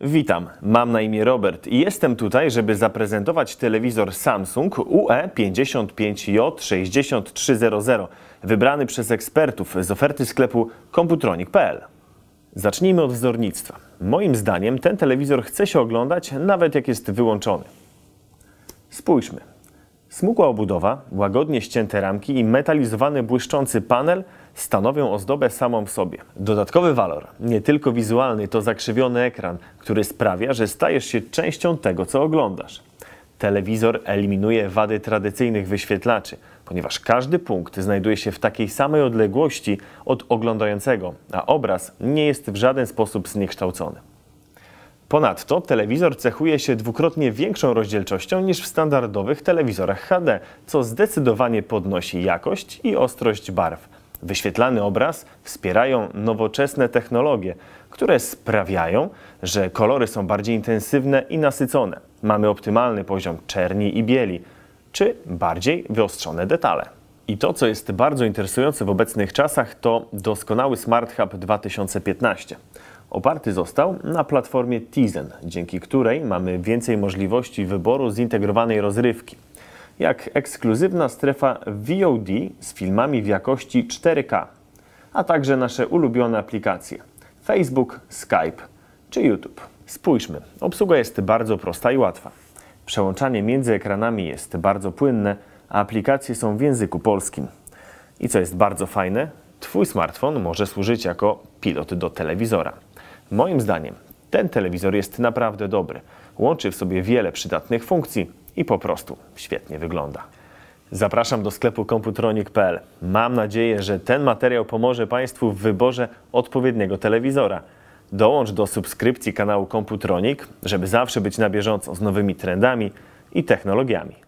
Witam, mam na imię Robert i jestem tutaj, żeby zaprezentować telewizor Samsung UE55J6300, wybrany przez ekspertów z oferty sklepu komputronik.pl. Zacznijmy od wzornictwa. Moim zdaniem ten telewizor chce się oglądać nawet jak jest wyłączony. Spójrzmy. Smukła obudowa, łagodnie ścięte ramki i metalizowany błyszczący panel stanowią ozdobę samą w sobie. Dodatkowy walor, nie tylko wizualny, to zakrzywiony ekran, który sprawia, że stajesz się częścią tego, co oglądasz. Telewizor eliminuje wady tradycyjnych wyświetlaczy, ponieważ każdy punkt znajduje się w takiej samej odległości od oglądającego, a obraz nie jest w żaden sposób zniekształcony. Ponadto telewizor cechuje się dwukrotnie większą rozdzielczością niż w standardowych telewizorach HD, co zdecydowanie podnosi jakość i ostrość barw. Wyświetlany obraz wspierają nowoczesne technologie, które sprawiają, że kolory są bardziej intensywne i nasycone. Mamy optymalny poziom czerni i bieli, czy bardziej wyostrzone detale. I to, co jest bardzo interesujące w obecnych czasach, to doskonały Smart Hub 2015 oparty został na platformie Tizen, dzięki której mamy więcej możliwości wyboru zintegrowanej rozrywki, jak ekskluzywna strefa VOD z filmami w jakości 4K, a także nasze ulubione aplikacje Facebook, Skype czy YouTube. Spójrzmy, obsługa jest bardzo prosta i łatwa. Przełączanie między ekranami jest bardzo płynne, a aplikacje są w języku polskim. I co jest bardzo fajne, Twój smartfon może służyć jako pilot do telewizora. Moim zdaniem ten telewizor jest naprawdę dobry. Łączy w sobie wiele przydatnych funkcji i po prostu świetnie wygląda. Zapraszam do sklepu komputronik.pl. Mam nadzieję, że ten materiał pomoże Państwu w wyborze odpowiedniego telewizora. Dołącz do subskrypcji kanału Komputronik, żeby zawsze być na bieżąco z nowymi trendami i technologiami.